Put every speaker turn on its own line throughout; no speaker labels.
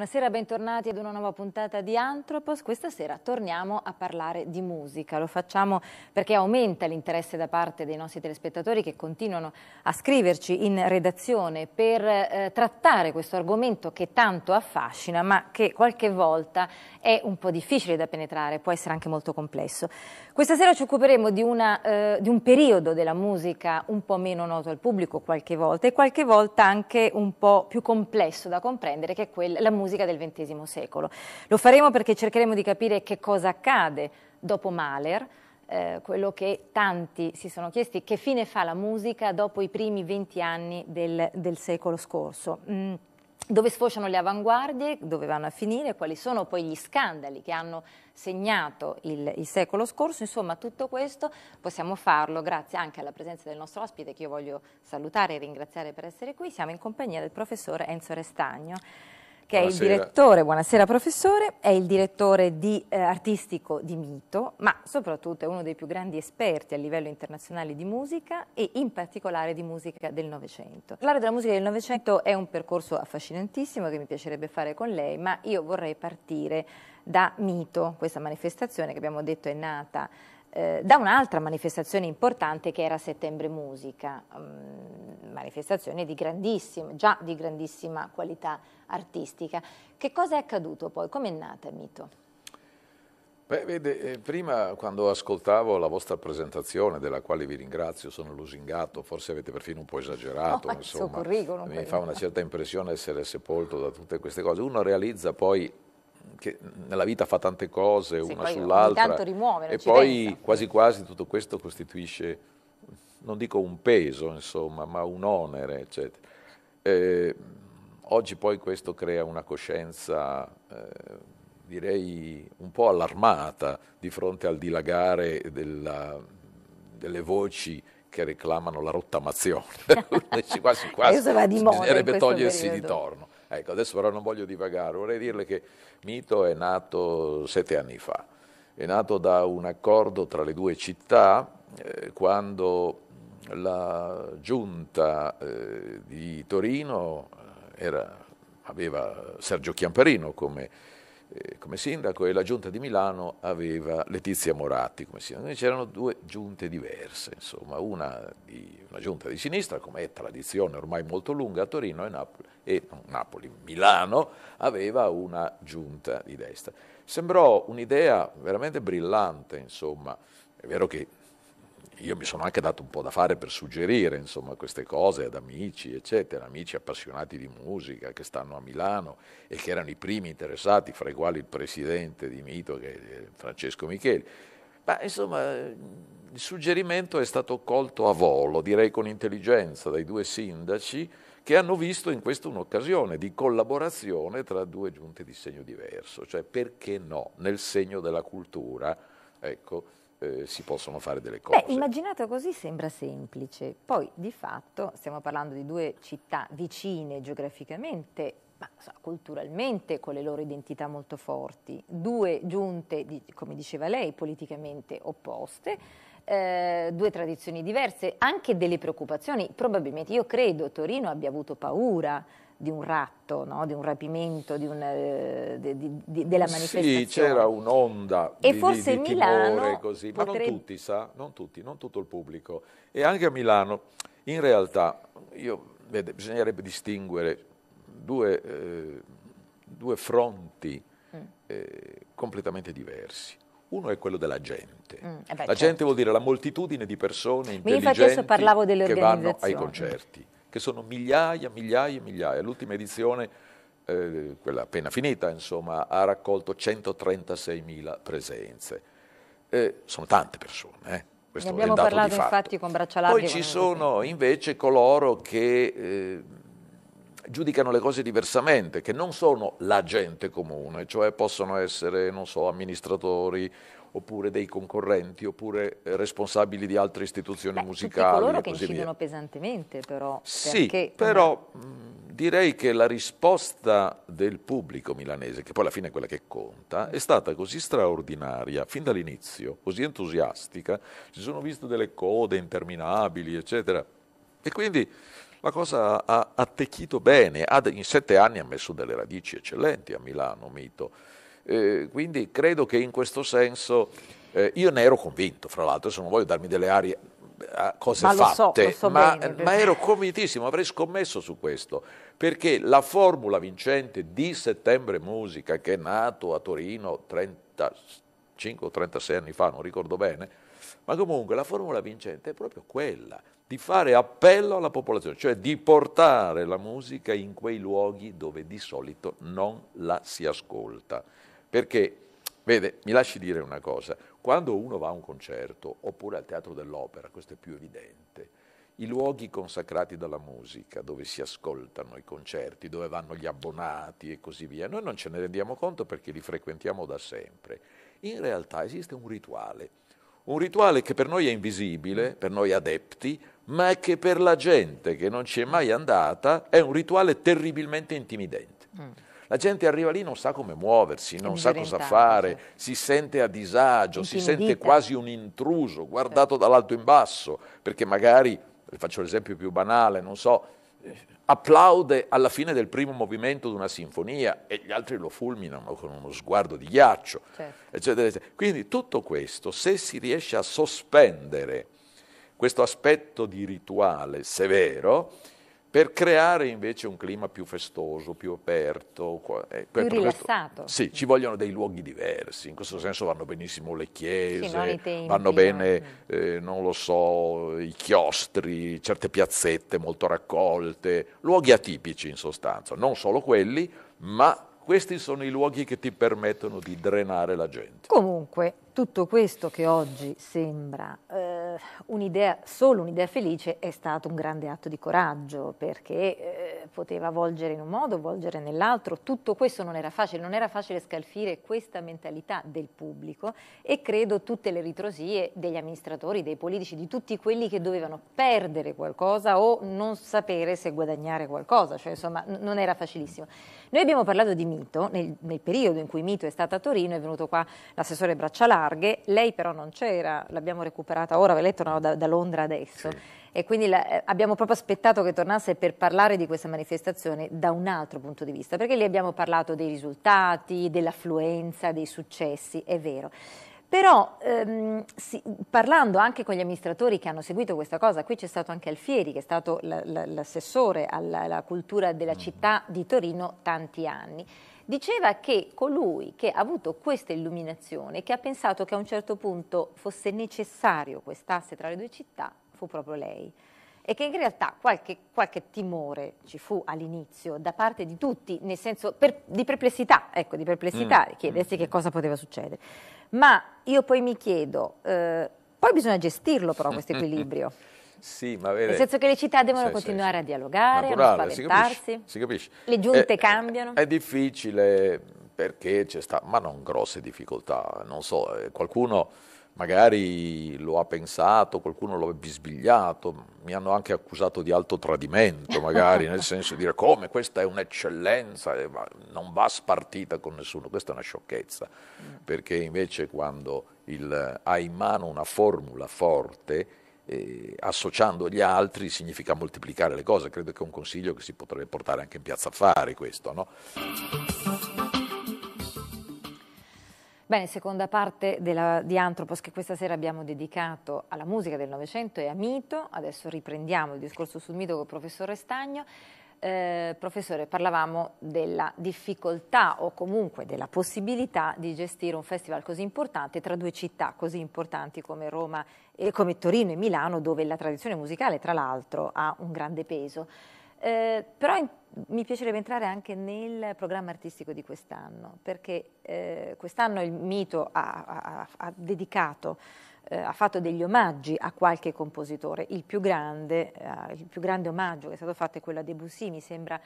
Buonasera, bentornati ad una nuova puntata di Antropos. Questa sera torniamo a parlare di musica. Lo facciamo perché aumenta l'interesse da parte dei nostri telespettatori che continuano a scriverci in redazione per eh, trattare questo argomento che tanto affascina, ma che qualche volta è un po' difficile da penetrare, può essere anche molto complesso. Questa sera ci occuperemo di, una, eh, di un periodo della musica un po' meno noto al pubblico qualche volta e qualche volta anche un po' più complesso da comprendere che è quella, la musica musica del XX secolo. Lo faremo perché cercheremo di capire che cosa accade dopo Mahler, eh, quello che tanti si sono chiesti, che fine fa la musica dopo i primi 20 anni del, del secolo scorso. Mm dove sfociano le avanguardie, dove vanno a finire, quali sono poi gli scandali che hanno segnato il, il, secolo scorso, insomma tutto questo possiamo farlo grazie anche alla presenza del nostro ospite che io voglio salutare e ringraziare per essere qui, siamo in compagnia del professore Enzo Restagno che è il direttore, buonasera professore, è il direttore di, eh, artistico di Mito, ma soprattutto è uno dei più grandi esperti a livello internazionale di musica e in particolare di musica del Novecento. Parlare della musica del Novecento è un percorso affascinantissimo che mi piacerebbe fare con lei, ma io vorrei partire da Mito, questa manifestazione che abbiamo detto è nata eh, da un'altra manifestazione importante che era Settembre Musica, um, manifestazione di grandissima, già di grandissima qualità artistica. Che cosa è accaduto poi? Come è nata Mito?
Beh, vede, eh, prima quando ascoltavo la vostra presentazione, della quale vi ringrazio, sono lusingato, forse avete perfino un po' esagerato, oh, insomma, mi fa una certa impressione essere sepolto da tutte queste cose. Uno realizza poi che nella vita fa tante cose, sì, una sull'altra, e poi pensa. quasi quasi tutto questo costituisce, non dico un peso, insomma, ma un onere, eccetera. Eh, Oggi poi questo crea una coscienza, eh, direi, un po' allarmata di fronte al dilagare della, delle voci che reclamano la rottamazione. quasi quasi bisognerebbe togliersi periodo. di torno. Ecco, adesso però non voglio divagare, vorrei dirle che Mito è nato sette anni fa, è nato da un accordo tra le due città eh, quando la giunta eh, di Torino era, aveva Sergio Chiamperino come, eh, come, sindaco e la giunta di Milano aveva Letizia Moratti come sindaco. Quindi c'erano due giunte diverse, insomma, una, di, una giunta di sinistra, come è tradizione ormai molto lunga a Torino e Napoli, e, no, Napoli Milano aveva una giunta di destra. Sembrò un'idea veramente brillante, insomma, è vero che io mi sono anche dato un po' da fare per suggerire insomma, queste cose ad amici, eccetera, amici appassionati di musica che stanno a Milano e che erano i primi interessati, fra i quali il presidente di Mito, che è Francesco Micheli. Ma insomma, il suggerimento è stato colto a volo, direi con intelligenza, dai due sindaci che hanno visto in questo un'occasione di collaborazione tra due giunte di segno diverso, cioè perché no, nel segno della cultura. Ecco, eh, si possono fare delle cose. Beh,
immaginato così sembra semplice, poi di fatto stiamo parlando di due città vicine geograficamente, ma so, culturalmente con le loro identità molto forti, due giunte, di, come diceva lei, politicamente opposte, eh, due tradizioni diverse, anche delle preoccupazioni, probabilmente io credo Torino abbia avuto paura di un ratto, no? di un rapimento, di un, eh, di, di, della manifestazione. Sì, c'era
un'onda e di, forse di timore così, ma non tutti, sa? Non tutti, non tutto il pubblico. E anche a Milano, in realtà, io, vede, bisognerebbe distinguere due, eh, due fronti mm. eh, completamente diversi. Uno è quello della gente. Mm, eh beh, la certo. gente vuol dire la moltitudine di persone intelligenti che vanno ai concerti che sono migliaia, migliaia e migliaia. L'ultima edizione, eh, quella appena finita, insomma, ha raccolto 136.000 presenze. Eh, sono tante persone, eh. Questo ne abbiamo parlato infatti con Braccialabri. Poi ci sono invece coloro che eh, giudicano le cose diversamente, che non sono la gente comune, cioè possono essere, non so, amministratori oppure dei concorrenti, oppure eh, responsabili di altre istituzioni Beh, musicali. Tutti coloro che incidono via.
pesantemente però. Sì, perché... però mh,
direi che la risposta del pubblico milanese, che poi alla fine è quella che conta, è stata così straordinaria, fin dall'inizio, così entusiastica, si sono viste delle code interminabili, eccetera. E quindi la cosa ha attecchito bene, ha, in sette anni ha messo delle radici eccellenti a Milano, Mito eh, quindi credo che in questo senso eh, io ne ero convinto, fra l'altro, se non voglio darmi delle arie a eh, cose ma fatte, so, so ma, bene, ma ero convintissimo, avrei scommesso su questo, perché la formula vincente di Settembre Musica, che è nato a Torino 35 o 36 anni fa, non ricordo bene, ma comunque la formula vincente è proprio quella di fare appello alla popolazione, cioè di portare la musica in quei luoghi dove di solito non la si ascolta. Perché, vede, mi lasci dire una cosa, quando uno va a un concerto oppure al teatro dell'opera, questo è più evidente, i luoghi consacrati dalla musica, dove si ascoltano i concerti, dove vanno gli abbonati e così via, noi non ce ne rendiamo conto perché li frequentiamo da sempre. In realtà esiste un rituale, un rituale che per noi è invisibile, per noi adepti, ma che per la gente che non ci è mai andata è un rituale terribilmente intimidente. Mm. La gente arriva lì non sa come muoversi, non sa cosa fare, si sente a disagio, si sente quasi un intruso, guardato certo. dall'alto in basso, perché magari, faccio l'esempio più banale, non so, applaude alla fine del primo movimento di una sinfonia e gli altri lo fulminano con uno sguardo di ghiaccio, certo. eccetera, eccetera. Quindi tutto questo, se si riesce a sospendere questo aspetto di rituale severo, per creare invece un clima più festoso, più aperto. Eh, più rilassato. Questo, sì, ci vogliono dei luoghi diversi, in questo senso vanno benissimo le chiese, tempi, vanno bene, no. eh, non lo so, i chiostri, certe piazzette molto raccolte, luoghi atipici in sostanza, non solo quelli, ma questi sono i luoghi che ti permettono di drenare la gente.
Comunque, tutto questo che oggi sembra... Eh, un'idea, solo un'idea felice è stato un grande atto di coraggio, perché eh, poteva volgere in un modo, volgere nell'altro, tutto questo non era facile, non era facile scalfire questa mentalità del pubblico e credo tutte le ritrosie degli amministratori, dei politici, di tutti quelli che dovevano perdere qualcosa o non sapere se guadagnare qualcosa, cioè insomma non era facilissimo. Noi abbiamo parlato di Mito, nel, nel periodo in cui Mito è stata a Torino è venuto qua l'assessore Braccialarghe, lei però non c'era, l'abbiamo recuperata ora, lei è tornata da, da Londra adesso. Sì e quindi la, eh, abbiamo proprio aspettato che tornasse per parlare di questa manifestazione da un altro punto di vista, perché lì abbiamo parlato dei risultati, dell'affluenza, dei successi, è vero. Però ehm, sì, parlando anche con gli amministratori che hanno seguito questa cosa, qui c'è stato anche Alfieri che è stato l'assessore alla, alla cultura della mm. città di Torino tanti anni, diceva che colui che ha avuto questa illuminazione, che ha pensato che a un certo punto fosse necessario quest'asse tra le due città, fu proprio lei e che in realtà qualche, qualche timore ci fu all'inizio da parte di tutti, nel senso per, di perplessità, ecco, di perplessità, mm. chiedersi mm. che mm. cosa poteva succedere. Ma io poi mi chiedo, eh, poi bisogna gestirlo però questo equilibrio.
Sì, ma vede, Nel senso che le città devono sì, continuare
sì, a dialogare, naturale, a non spaventarsi. Si capisce, si capisce. Le giunte è, eh, eh, cambiano. È
difficile perché c'è sta, ma non grosse difficoltà. Non so, eh, qualcuno magari lo ha pensato, qualcuno lo ha bisbigliato, mi hanno anche accusato di alto tradimento, magari nel senso di dire come questa è un'eccellenza, eh, non va spartita con nessuno, questa è una sciocchezza, mm. perché invece quando il, hai in mano una formula forte, eh, associando gli altri significa moltiplicare le cose, credo che è un consiglio che si potrebbe portare anche in piazza affari questo. No?
Bene, seconda parte della, di Anthropos che questa sera abbiamo dedicato alla musica del Novecento e a mito. Adesso riprendiamo il discorso sul mito con il professore Stagno. Eh, professore, parlavamo della difficoltà o comunque della possibilità di gestire un festival così importante tra due città così importanti come Roma e come Torino e Milano, dove la tradizione musicale, tra l'altro, ha un grande peso. Eh, però in, mi piacerebbe entrare anche nel programma artistico di quest'anno, perché eh, quest'anno il mito ha, ha, ha dedicato eh, ha fatto degli omaggi a qualche compositore. Il più, grande, eh, il più grande, omaggio che è stato fatto è quello a Debussy, mi sembra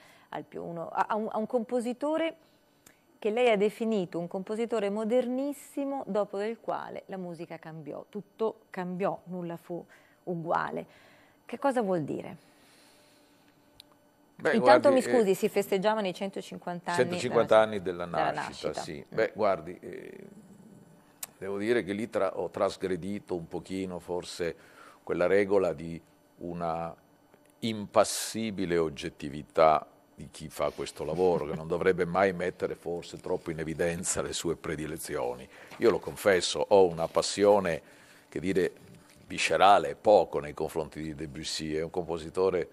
uno, a, un, a, un, compositore che lei ha definito un compositore modernissimo dopo del quale la musica cambiò, tutto cambiò, nulla fu uguale. Che cosa vuol dire?
Beh, Intanto guardi, mi eh, scusi,
eh, si festeggiavano i 150 anni, 150 della, anni della nascita. Della nascita. Sì. Mm.
Beh, guardi, eh, devo dire che lì tra, ho trasgredito un pochino forse quella regola di una impassibile oggettività di chi fa questo lavoro, che non dovrebbe mai mettere forse troppo in evidenza le sue predilezioni. Io lo confesso, ho una passione, che dire, viscerale, poco nei confronti di Debussy, è un compositore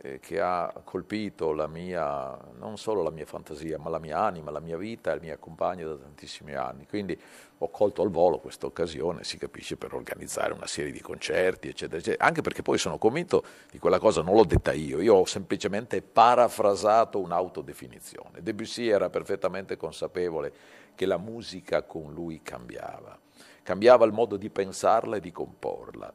eh, che ha colpito la mia, non solo la mia fantasia, ma la mia anima, la mia vita e il mio compagno da tantissimi anni. Quindi ho colto al volo questa occasione, si capisce, per organizzare una serie di concerti, eccetera, eccetera. Anche perché poi sono convinto di quella cosa, non l'ho detta io, io ho semplicemente parafrasato un'autodefinizione. Debussy era perfettamente consapevole che la musica con lui cambiava, cambiava il modo di pensarla e di comporla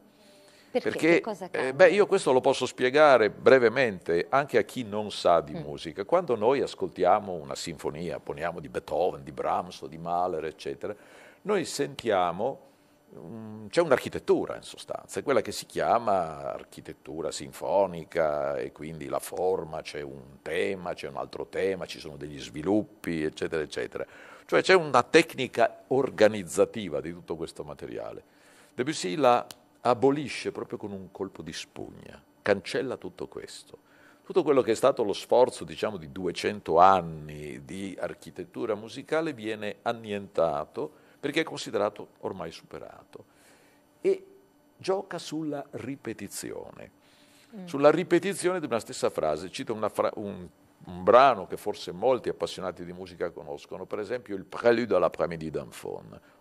perché, Perché eh, beh, io questo lo posso spiegare brevemente anche a chi non sa di mm. musica. Quando noi ascoltiamo una sinfonia, poniamo di Beethoven, di Brahms, o di Mahler, eccetera, noi sentiamo um, c'è un'architettura in sostanza, è quella che si chiama architettura sinfonica e quindi la forma, c'è un tema, c'è un altro tema, ci sono degli sviluppi, eccetera, eccetera. Cioè c'è una tecnica organizzativa di tutto questo materiale. Debussy l'ha abolisce proprio con un colpo di spugna, cancella tutto questo. Tutto quello che è stato lo sforzo, diciamo, di 200 anni di architettura musicale viene annientato perché è considerato ormai superato. E gioca sulla ripetizione, mm. sulla ripetizione di una stessa frase. Cito fra- un, un, brano che forse molti appassionati di musica conoscono, per esempio il Prelude à l'après-midi d'un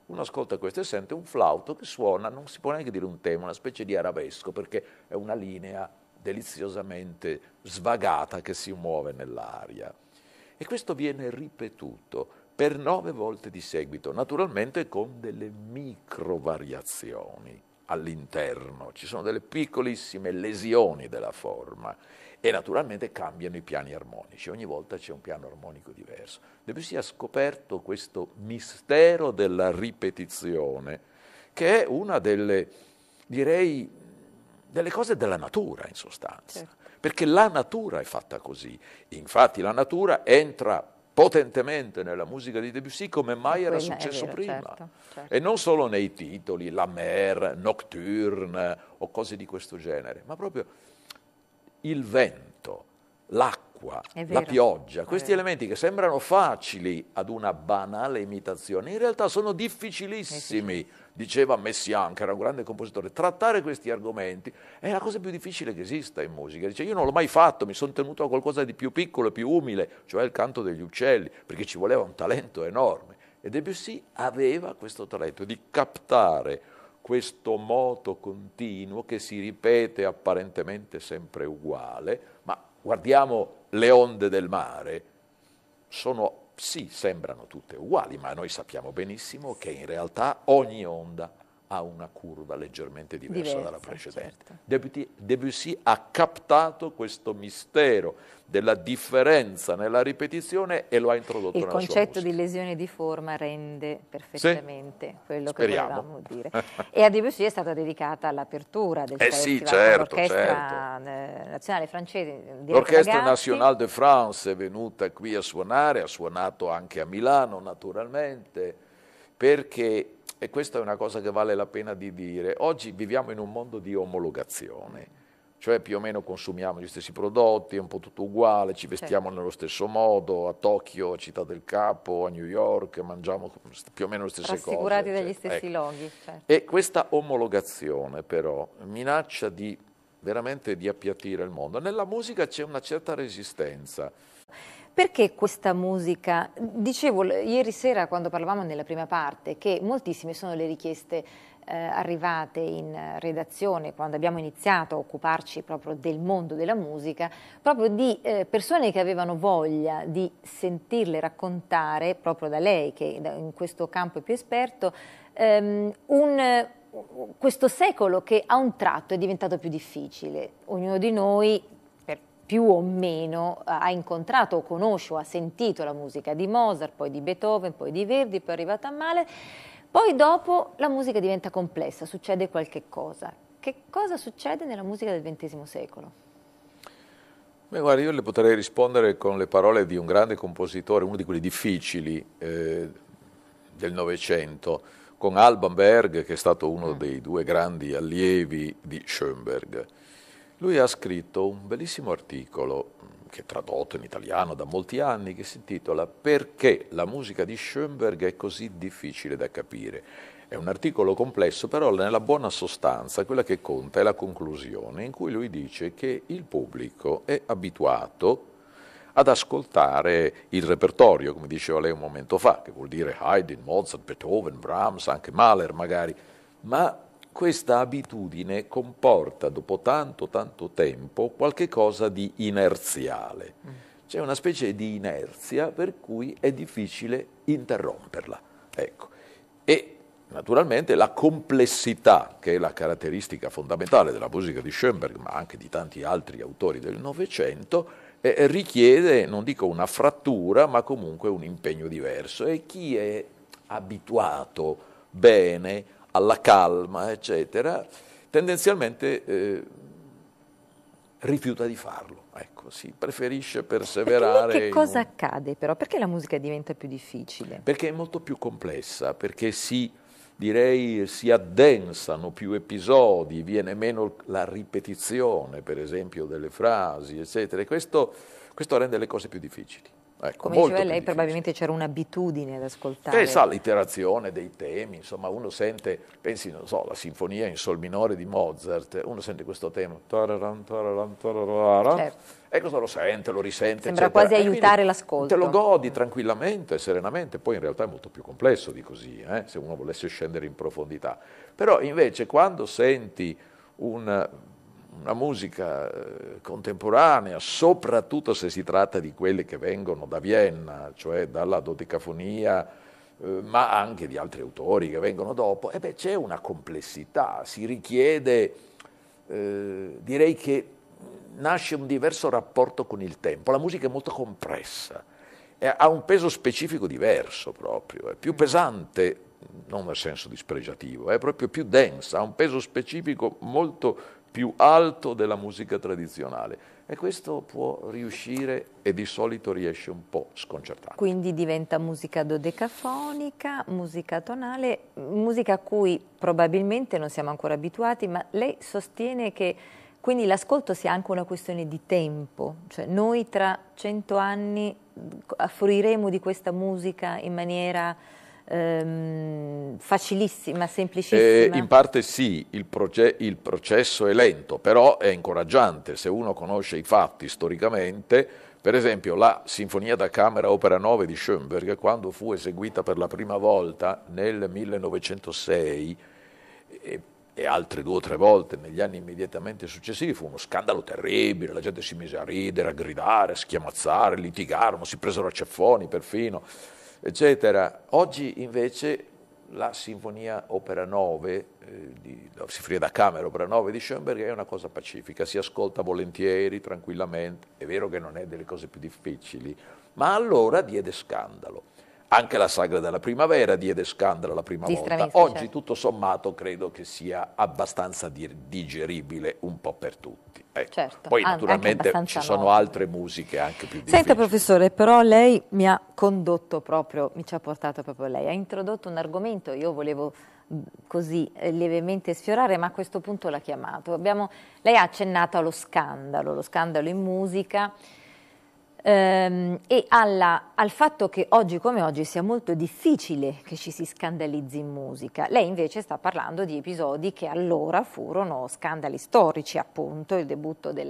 uno ascolta questo e sente un flauto che suona, non si può neanche dire un tema, una specie di arabesco, perché è una linea deliziosamente svagata che si muove nell'aria. E questo viene ripetuto per nove volte di seguito, naturalmente con delle micro variazioni all'interno, ci sono delle piccolissime lesioni della forma e naturalmente cambiano i piani armonici, ogni volta c'è un piano armonico diverso. Debussy ha scoperto questo mistero della ripetizione, che è una delle, direi, delle cose della natura in sostanza, certo. perché la natura è fatta così, infatti la natura entra potentemente nella musica di Debussy come mai era successo vero, prima. Certo, certo. E non solo nei titoli, La Mer, Nocturne o cose di questo genere, ma proprio il vento, l'acqua, la pioggia, questi elementi che sembrano facili ad una banale imitazione, in realtà sono difficilissimi, eh diceva Messiaen, che era un grande compositore, trattare questi argomenti è la cosa più difficile che esista in musica. Dice, io non l'ho mai fatto, mi sono tenuto a qualcosa di più piccolo e più umile, cioè il canto degli uccelli, perché ci voleva un talento enorme. E Debussy aveva questo talento di captare questo moto continuo che si ripete apparentemente sempre uguale, ma guardiamo le onde del mare, sono, sì, sembrano tutte uguali, ma noi sappiamo benissimo che in realtà ogni onda ha una curva leggermente diversa, diversa dalla certo. precedente. Certo. Debussy ha captato questo mistero della differenza nella ripetizione e lo ha introdotto Il nella sua musica. Il concetto
di lesione di forma rende perfettamente sì? quello Speriamo. che volevamo dire. e a Debussy è stata dedicata all'apertura del eh festival sì, certo, l'orchestra certo. Eh, nazionale francese. L'orchestra Nationale de
France è venuta qui a suonare, ha suonato anche a Milano naturalmente, perché e questa è una cosa che vale la pena di dire, oggi viviamo in un mondo di omologazione, cioè più o meno consumiamo gli stessi prodotti, è un po' tutto uguale, ci certo. vestiamo certo. nello stesso modo, a Tokyo, a Città del Capo, a New York, mangiamo più o meno le stesse cose. Rassicurati dagli cioè, stessi ecco. loghi. Certo. E questa omologazione però minaccia di veramente di appiattire il mondo. Nella musica c'è una certa resistenza,
perché questa musica? Dicevo ieri sera quando parlavamo nella prima parte che moltissime sono le richieste eh, arrivate in redazione quando abbiamo iniziato a occuparci proprio del mondo della musica, proprio di eh, persone che avevano voglia di sentirle raccontare, proprio da lei che in questo campo è più esperto, ehm, un, questo secolo che a un tratto è diventato più difficile. Ognuno di noi più o meno eh, ha incontrato o conosce o ha sentito la musica di Mozart, poi di Beethoven, poi di Verdi, poi è arrivata a male. Poi dopo la musica diventa complessa, succede qualche cosa. Che cosa succede nella musica del XX secolo?
Beh, guarda, io le potrei rispondere con le parole di un grande compositore, uno di quelli difficili eh, del Novecento, con Alban Berg, che è stato uno mm. dei due grandi allievi di Schoenberg. Lui ha scritto un bellissimo articolo, mm, che è tradotto in italiano da molti anni, che si intitola Perché la musica di Schoenberg è così difficile da capire. È un articolo complesso, però nella buona sostanza quella che conta è la conclusione, in cui lui dice che il pubblico è abituato ad ascoltare il repertorio, come diceva lei un momento fa, che vuol dire Haydn, Mozart, Beethoven, Brahms, anche Mahler magari, ma questa abitudine comporta dopo tanto tanto tempo qualche cosa di inerziale. C'è una specie di inerzia per cui è difficile interromperla. Ecco. E naturalmente la complessità, che è la caratteristica fondamentale della musica di Schoenberg, ma anche di tanti altri autori del Novecento, eh, richiede, non dico una frattura, ma comunque un impegno diverso. E chi è abituato bene a alla calma, eccetera, tendenzialmente eh, rifiuta di farlo. Ecco, si preferisce perseverare. Perché che cosa un...
accade però? Perché la musica diventa più difficile?
Perché è molto più complessa, perché si, direi, si addensano più episodi, viene meno la ripetizione, per esempio, delle frasi, eccetera. E questo, questo rende le cose più difficili. Ecco, Come diceva lei,
probabilmente c'era un'abitudine ad ascoltare. Eh, sa,
l'iterazione dei temi, insomma, uno sente, pensi, non so, la sinfonia in sol minore di Mozart, uno sente questo tema, tararan, tararan, certo. e cosa lo sente, lo risente. Sembra eccetera. quasi aiutare l'ascolto. Te lo godi tranquillamente, serenamente, poi in realtà è molto più complesso di così, eh, se uno volesse scendere in profondità. Però invece quando senti un una musica eh, contemporanea, soprattutto se si tratta di quelle che vengono da Vienna, cioè dalla dodecafonia, eh, ma anche di altri autori che vengono dopo, e beh, c'è una complessità, si richiede, eh, direi che nasce un diverso rapporto con il tempo, la musica è molto compressa, è, ha un peso specifico diverso proprio, è più pesante, non nel senso dispregiativo, è proprio più densa, ha un peso specifico molto più alto della musica tradizionale. E questo può riuscire e di solito riesce un po' sconcertato.
Quindi diventa musica dodecafonica, musica tonale, musica a cui probabilmente non siamo ancora abituati, ma lei sostiene che quindi l'ascolto sia anche una questione di tempo, cioè noi tra cento anni affruiremo di questa musica in maniera ehm, facilissima, semplicissima? Eh, in
parte sì, il, proce- il processo è lento, però è incoraggiante se uno conosce i fatti storicamente. Per esempio la Sinfonia da Camera Opera 9 di Schoenberg, quando fu eseguita per la prima volta nel 1906 e, e, altre due o tre volte negli anni immediatamente successivi, fu uno scandalo terribile, la gente si mise a ridere, a gridare, a schiamazzare, litigarono, si presero a ceffoni perfino eccetera. Oggi invece la sinfonia opera 9, eh, sinfonia da camera opera 9 di Schoenberg è una cosa pacifica, si ascolta volentieri, tranquillamente, è vero che non è delle cose più difficili, ma allora diede scandalo. Anche la sagra della primavera diede scandalo la prima Di volta. Oggi, certo. tutto sommato, credo che sia abbastanza digeribile un po' per tutti. Ecco. Certo, Poi, naturalmente, ci sono no. altre musiche anche più difficili. Senta,
professore, però lei mi ha condotto proprio, mi ci ha portato proprio lei. Ha introdotto un argomento, io volevo così eh, lievemente sfiorare, ma a questo punto l'ha chiamato. Abbiamo, lei ha accennato allo scandalo, lo scandalo in musica ehm, e alla, al fatto che oggi come oggi sia molto difficile che ci si scandalizzi in musica. Lei invece sta parlando di episodi che allora furono scandali storici, appunto, il debutto del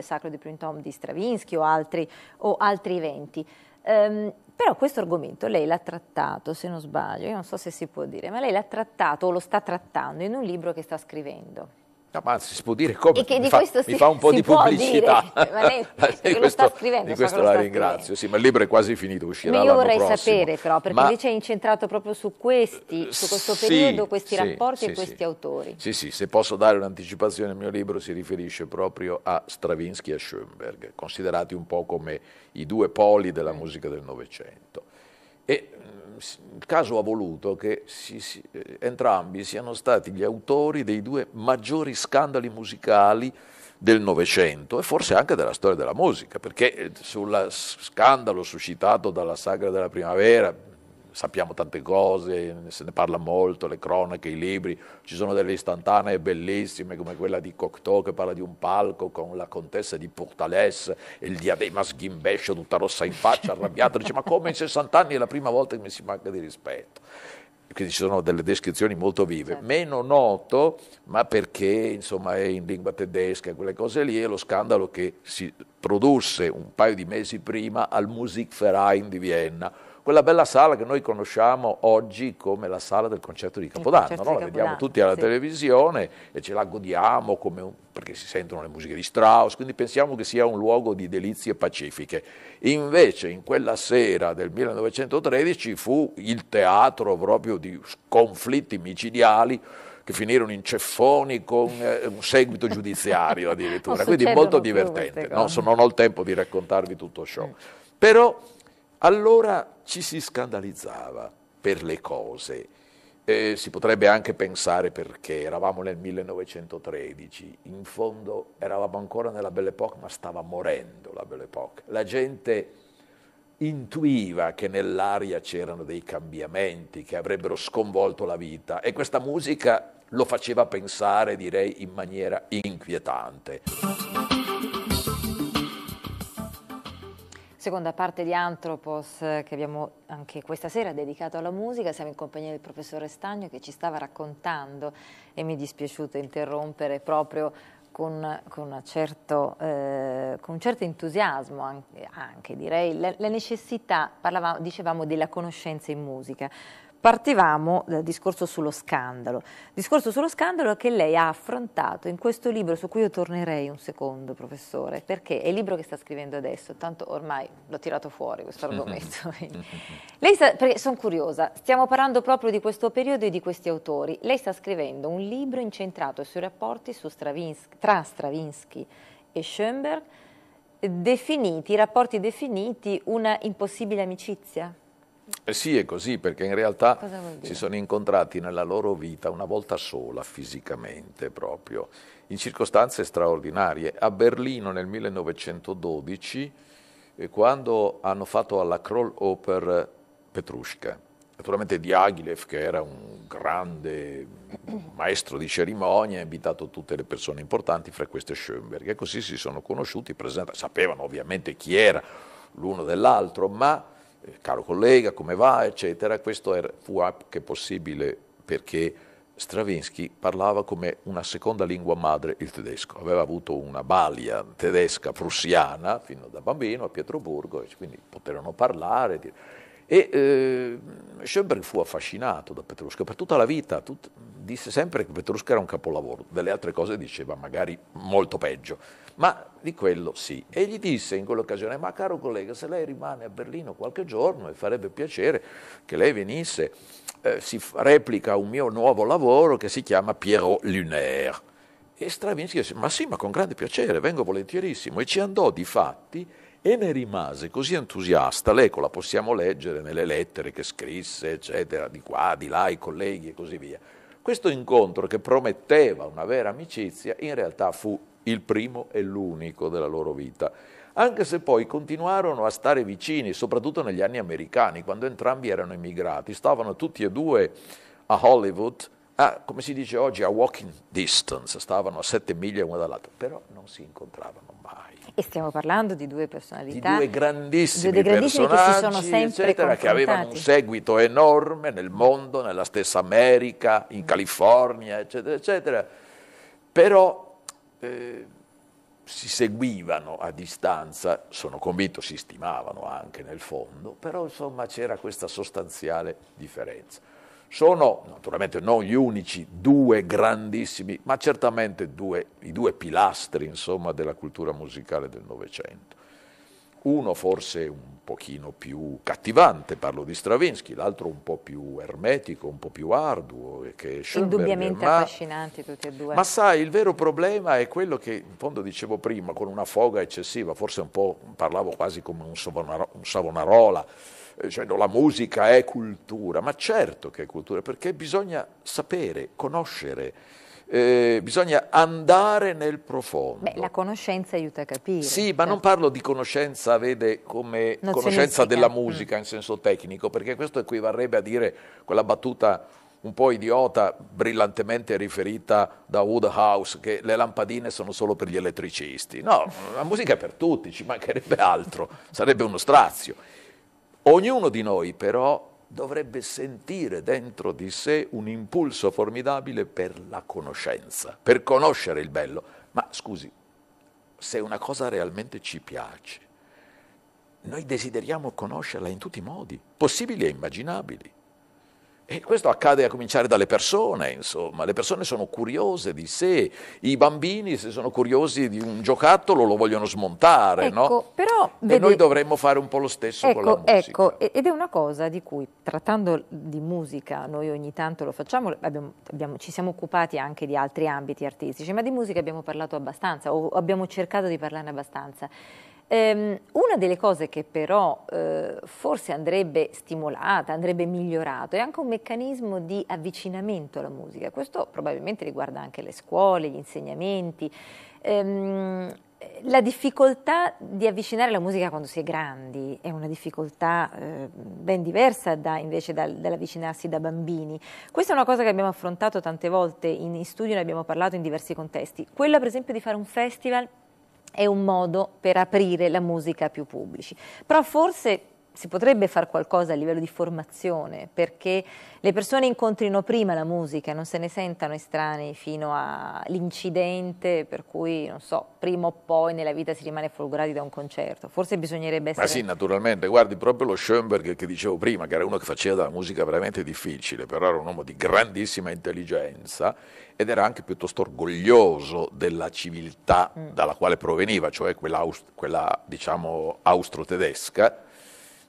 Sacro di Printom di Stravinsky o altri, o altri eventi. Ehm, però questo argomento lei l'ha trattato, se non sbaglio, io non so se si può dire, ma lei l'ha trattato o lo sta trattando in un libro che sta scrivendo.
No, ma si può dire come, mi fa, si, mi, fa, un po' di pubblicità. Dire, lei, questo, lo sta scrivendo. di questo cioè, la ringrazio, sì, ma il libro è quasi finito, uscirà ma io vorrei sapere però, perché ma, invece
è incentrato proprio su questi, eh, su questo sì, periodo, questi sì, rapporti e questi autori.
Sì, sì, se posso dare un'anticipazione, il mio libro si riferisce proprio a Stravinsky e a Schoenberg, considerati un po' come i due poli della mm. musica del Novecento. E il mm, caso ha voluto che si, si, eh, entrambi siano stati gli autori dei due maggiori scandali musicali del Novecento e forse anche della storia della musica, perché eh, sul scandalo suscitato dalla Sagra della Primavera, sappiamo tante cose, se ne parla molto, le cronache, i libri, ci sono delle istantanee bellissime come quella di Cocteau che parla di un palco con la contessa di Portales e il diadema sghimbescio tutta rossa in faccia, arrabbiata, dice ma come in 60 anni è la prima volta che mi si manca di rispetto quindi ci sono delle descrizioni molto vive. Certo. Meno noto, ma perché insomma, è in lingua tedesca, quelle cose lì, è lo scandalo che si produsse un paio di mesi prima al Musikverein di Vienna, quella bella sala che noi conosciamo oggi come la sala del concerto di Capodanno, concerto no? di la Capodanno, vediamo tutti alla sì. televisione e ce la godiamo un, perché si sentono le musiche di Strauss, quindi pensiamo che sia un luogo di delizie pacifiche. Invece in quella sera del 1913 fu il teatro proprio di conflitti micidiali che finirono in ceffoni con eh, un seguito giudiziario addirittura, oh, quindi molto divertente. Non, so, non ho il tempo di raccontarvi tutto ciò. Eh. Però allora ci si scandalizzava per le cose. Eh, si potrebbe anche pensare perché eravamo nel 1913, in fondo eravamo ancora nella Belle Époque, ma stava morendo la Belle Époque. La gente intuiva che nell'aria c'erano dei cambiamenti che avrebbero sconvolto la vita e questa musica lo faceva pensare, direi, in maniera inquietante.
Seconda parte di Antropos eh, che abbiamo anche questa sera dedicato alla musica, siamo in compagnia del professore Stagno che ci stava raccontando e mi è dispiaciuto interrompere proprio con, con, certo, eh, con un certo entusiasmo anche, anche direi, la, la necessità, dicevamo, della conoscenza in musica. Partivamo dal discorso sullo scandalo, discorso sullo scandalo che lei ha affrontato in questo libro su cui io tornerei un secondo professore, perché è il libro che sta scrivendo adesso, tanto ormai l'ho tirato fuori questo mm-hmm. argomento. Mm-hmm. lei sta, perché sono curiosa, stiamo parlando proprio di questo periodo e di questi autori, lei sta scrivendo un libro incentrato sui rapporti su Stravinsky, tra Stravinsky e Schoenberg, definiti, rapporti definiti una impossibile amicizia?
Eh sì, è così, perché in realtà si sono incontrati nella loro vita una volta sola, fisicamente proprio, in circostanze straordinarie. A Berlino nel 1912, eh, quando hanno fatto alla Kroll Oper Petrushka. Naturalmente Diaghilev, che era un grande maestro di cerimonie, ha invitato tutte le persone importanti, fra queste Schoenberg. E così si sono conosciuti, sapevano ovviamente chi era l'uno dell'altro, ma eh, caro collega, come va, eccetera. Questo era, fu anche possibile perché Stravinsky parlava come una seconda lingua madre il tedesco, aveva avuto una balia tedesca prussiana fino da bambino a Pietroburgo, quindi poterono parlare. Dire. E eh, Schoenberg fu affascinato da Petrusca per tutta la vita, tut, disse sempre che Petrusca era un capolavoro, delle altre cose diceva magari molto peggio, ma di quello sì. E gli disse in quell'occasione, ma caro collega, se lei rimane a Berlino qualche giorno e farebbe piacere che lei venisse, eh, si replica un mio nuovo lavoro che si chiama Pierrot Lunaire. E Stravinsky disse, ma sì, ma con grande piacere, vengo volentierissimo. E ci andò di fatti e ne rimase così entusiasta, l'eco la possiamo leggere nelle lettere che scrisse, eccetera, di qua, di là, i colleghi e così via. Questo incontro che prometteva una vera amicizia, in realtà fu il primo e l'unico della loro vita, anche se poi continuarono a stare vicini, soprattutto negli anni americani, quando entrambi erano immigrati, stavano tutti e due a Hollywood, a, come si dice oggi, a walking distance, stavano a sette miglia una dall'altra, però non si incontravano
mai. E stiamo parlando di due personalità. Di due grandissimi, due personaggi, che, eccetera, che avevano un
seguito enorme nel mondo, nella stessa America, in mm. California, eccetera, eccetera. Però... Eh, si seguivano a distanza, sono convinto si stimavano anche nel fondo, però insomma c'era questa sostanziale differenza sono naturalmente non gli unici due grandissimi, ma certamente due, i due pilastri insomma, della cultura musicale del Novecento. Uno forse un pochino più cattivante, parlo di Stravinsky, l'altro un po' più ermetico, un po' più arduo. Eh, che è Indubbiamente ma,
affascinanti tutti e due. Ma
sai, il vero problema è quello che in fondo dicevo prima, con una foga eccessiva, forse un po' parlavo quasi come un, savonaro, un savonarola cioè, la musica è cultura, ma certo che è cultura, perché bisogna sapere, conoscere, eh, bisogna andare nel profondo.
Beh, la conoscenza aiuta a capire. Sì, certo. ma non
certo. parlo di conoscenza, vede, come Nozionistica. conoscenza della mm. musica mm. in senso tecnico, perché questo equivarrebbe a dire quella battuta un po' idiota, brillantemente riferita da Woodhouse, che le lampadine sono solo per gli elettricisti. No, la musica è per tutti, ci mancherebbe altro, sarebbe uno strazio. Ognuno di noi però dovrebbe sentire dentro di sé un impulso formidabile per la conoscenza, per conoscere il bello. Ma scusi, se una cosa realmente ci piace, noi desideriamo conoscerla in tutti i modi, possibili e immaginabili. E questo accade a cominciare dalle persone, insomma, le persone sono curiose di sé, i bambini se sono curiosi di un giocattolo lo vogliono smontare, ecco, no?
Però, e noi dovremmo
fare un po' lo stesso ecco, con la ecco,
musica. Ecco, ed è una cosa di cui trattando di musica noi ogni tanto lo facciamo, abbiamo, abbiamo, ci siamo occupati anche di altri ambiti artistici, ma di musica abbiamo parlato abbastanza o abbiamo cercato di parlarne abbastanza. Ehm, una delle cose che però eh, forse andrebbe stimolata, andrebbe migliorata, è anche un meccanismo di avvicinamento alla musica. Questo probabilmente riguarda anche le scuole, gli insegnamenti. Ehm, la difficoltà di avvicinare la musica quando si è grandi è una difficoltà eh, ben diversa da, invece da, dall'avvicinarsi da bambini. Questa è una cosa che abbiamo affrontato tante volte in, in studio, ne abbiamo parlato in diversi contesti. Quella per esempio di fare un festival è un modo per aprire la musica a più pubblici. Però forse si potrebbe fare qualcosa a livello di formazione perché le persone incontrino prima la musica, non se ne sentano estranei fino all'incidente per cui, non so, prima o poi nella vita si rimane folgorati da un concerto. Forse bisognerebbe essere... Ma sì,
naturalmente, guardi, proprio lo Schoenberg che dicevo prima, che era uno che faceva della musica veramente difficile, però era un uomo di grandissima intelligenza ed era anche piuttosto orgoglioso della civiltà mm. dalla quale proveniva, cioè quella, quella diciamo, austro-tedesca,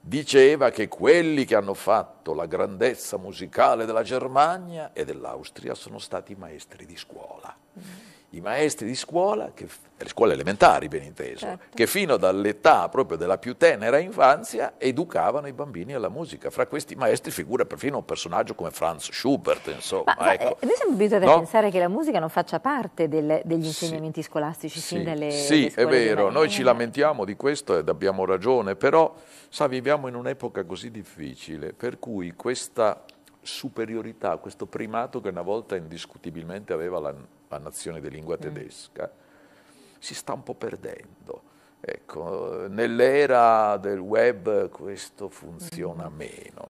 diceva che quelli che hanno fatto la grandezza musicale della Germania e dell'Austria sono stati maestri di scuola. Mm i maestri di scuola, che, le scuole elementari ben inteso, certo. che fino dall'età proprio della più tenera infanzia educavano i bambini alla musica. Fra questi maestri figura perfino un personaggio come Franz Schubert, insomma. Ma, eh, ecco. Noi
siamo abituati no? a pensare che la musica non faccia parte del, degli insegnamenti sì, scolastici sì, sin dalle Sì, è vero, noi ci
lamentiamo di questo ed abbiamo ragione, però sa, viviamo in un'epoca così difficile, per cui questa superiorità, questo primato che una volta indiscutibilmente aveva la la nazione di lingua mm. tedesca, si sta un po' perdendo. Ecco, nell'era
del web questo funziona mm. meno.